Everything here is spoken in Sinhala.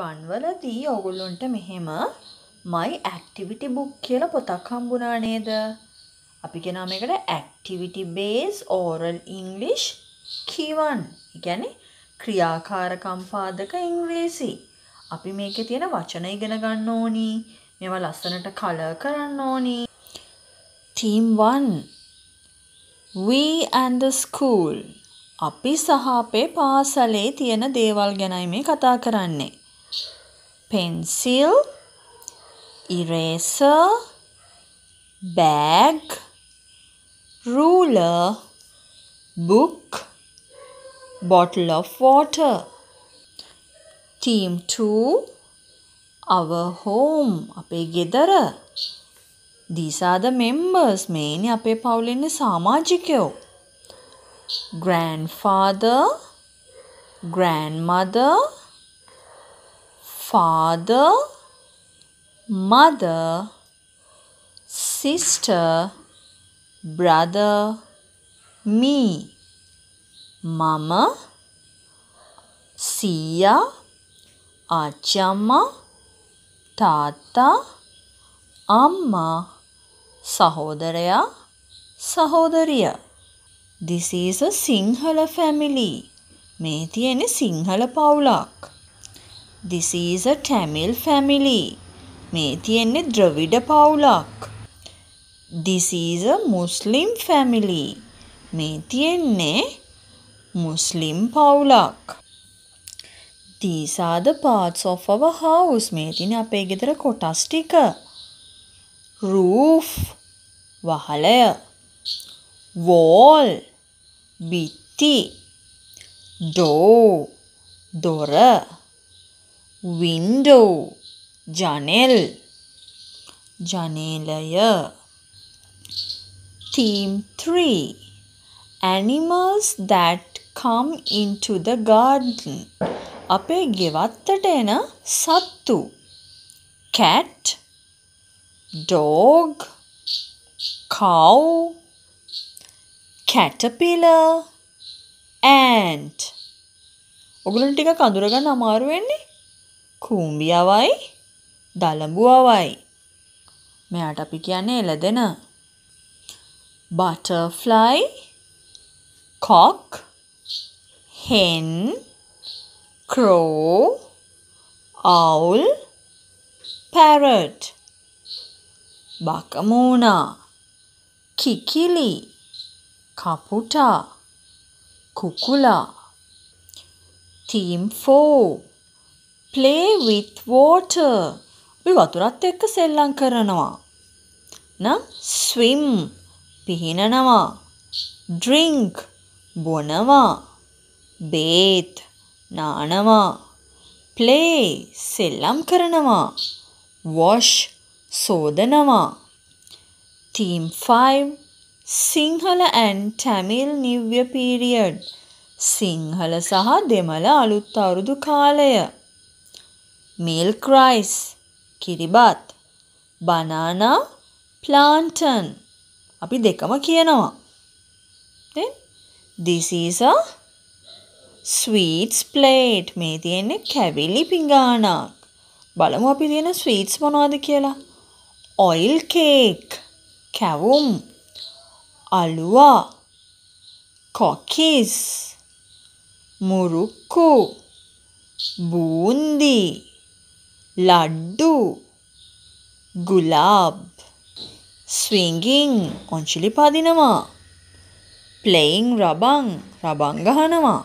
වන්වලදී ඔගොල්ලොන්ට මෙහෙම මයි ඇක්ටිවිටි බුක් කියලා පොතක් හම්බුනා නේද? අපි කියනවා මේකට ඇක්ටිවිටි බේස් ඕරල් ඉංග්ලිෂ් කියවන්. ඒ කියන්නේ ක්‍රියාකාරකම් පාදක ඉංග්‍රීසි. අපි මේකේ තියෙන වචන ඉගෙන ගන්න ඕනි. මේවා ලස්සනට කලර් කරන්න ඕනි. Team 1 We and the school. අපි සහ අපේ පාසලේ තියෙන දේවල් ගැනයි මේ කතා කරන්නේ. pencil, eraser, bag, ruler, book, bottle of water. Team 2 Our home අපේ ගෙදර These are the members මේනි අපේ පවුලේ ඉන්න සමාජිකයෝ Grandfather Grandmother father, mother, sister, brother, me, mama, සීයා ආච්චම්මා තාත්තා අම්මා සහෝදරයා සහෝදරිය This is a Sinhala family. මේ තියෙන සිංහල පවුලක්. This is a Tamil family. මේ තියෙන්නේ ද්‍රවිඩ පවුලක්. This is a Muslim family. මේ තියෙන්නේ මුස්ලිම් පවුලක්. These are the parts of our house. මේ තියෙන අපේ ගෙදර කොටස් ටික. Roof වහලය. Wall බිත්ති. Door දොර. window ජනෙල් ජනේලය theme 3 animals that come into the garden අපේ ගෙවත්තට එන සත්තු cat dog cow caterpillar ant ඔගලන් ටික අඳුරගන්න අමාරු වෙන්නේ කූඹියවයි දළඹුවවයි. මෙයාට අපි කියන්නේ එළදෙන. butterfly cock hen crow owl parrot බකමූණා කිකිලි කපුටා කුකුලා team 4 play with water. අපි වතුරත් එක්ක සෙල්ලම් කරනවා. නම් swim පිහිනනවා. drink බොනවා. bathe නානවා. play සෙල්ලම් කරනවා. wash සෝදනවා. team 5 Sinhala and Tamil New Year period Sinhala සහ දෙමළ අලුත් අවුරුදු කාලය milk rice, කිරිබත්, banana, plantain. අපි දෙකම කියනවා. Then this is a sweets plate. මේ තියෙන්නේ කැවිලි පිඟානක්. බලමු අපි තියෙන sweets මොනවද කියලා. oil cake, කැවුම්, අලුවා, cookies, මුරුක්කු, බූන්දි ලඩ්ඩු ගුලාබ් ස්විංගින් ඔංචිලි පදිනවා ප්ලේයින් රබන් රබන් ගහනවා